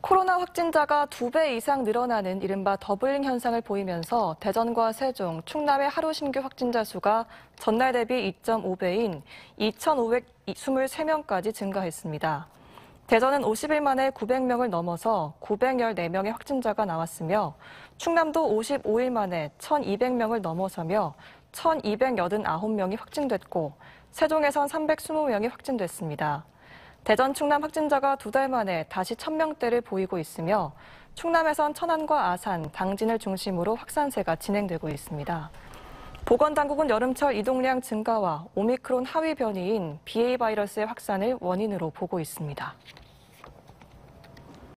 코로나 확진자가 두 배 이상 늘어나는 이른바 더블링 현상을 보이면서 대전과 세종, 충남의 하루 신규 확진자 수가 전날 대비 2.5배인 2,523명까지 증가했습니다. 대전은 50일 만에 900명을 넘어서 914명의 확진자가 나왔으며 충남도 55일 만에 1,200명을 넘어서며 1,289명이 확진됐고 세종에선 320명이 확진됐습니다. 대전 충남 확진자가 두 달 만에 다시 1000명대를 보이고 있으며 충남에선 천안과 아산, 당진을 중심으로 확산세가 진행되고 있습니다. 보건당국은 여름철 이동량 증가와 오미크론 하위 변이인 BA 바이러스의 확산을 원인으로 보고 있습니다.